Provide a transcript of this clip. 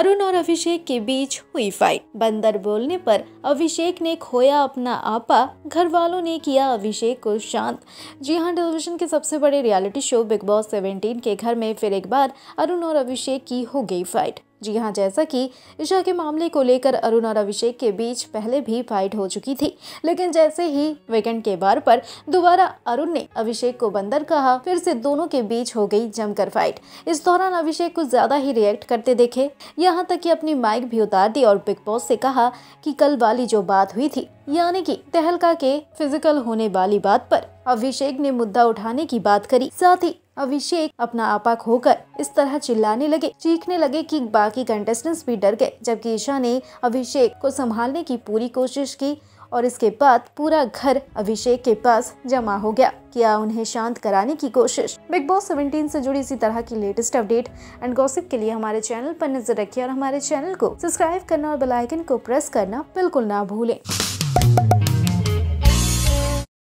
अरुण और अभिषेक के बीच हुई फाइट बंदर बोलने पर अभिषेक ने खोया अपना आपा घर वालों ने किया अभिषेक को शांत जी हाँ टेलीविजन के सबसे बड़े रियलिटी शो बिग बॉस 17 के घर में फिर एक बार अरुण और अभिषेक की हो गई फाइट जी हाँ जैसा कि ईशा के मामले को लेकर अरुण और अभिषेक के बीच पहले भी फाइट हो चुकी थी लेकिन जैसे ही वीकेंड के बार पर दोबारा अरुण ने अभिषेक को बंदर कहा फिर से दोनों के बीच हो गई जमकर फाइट इस दौरान अभिषेक को ज्यादा ही रिएक्ट करते देखे यहाँ तक कि अपनी माइक भी उतार दी और बिग बॉस से कहा कि कल वाली जो बात हुई थी यानी कि तहलका के फिजिकल होने वाली बात पर अभिषेक ने मुद्दा उठाने की बात करी साथ ही अभिषेक अपना आपा खोकर इस तरह चिल्लाने लगे चीखने लगे कि बाकी कंटेस्टेंट्स भी डर गए जबकि ईशा ने अभिषेक को संभालने की पूरी कोशिश की और इसके बाद पूरा घर अभिषेक के पास जमा हो गया किया उन्हें शांत कराने की कोशिश बिग बॉस 17 से जुड़ी इसी तरह की लेटेस्ट अपडेट एंड गॉसिप के लिए हमारे चैनल पर नजर रखिए और हमारे चैनल को सब्सक्राइब करना और बेल आइकन को प्रेस करना बिल्कुल ना भूलें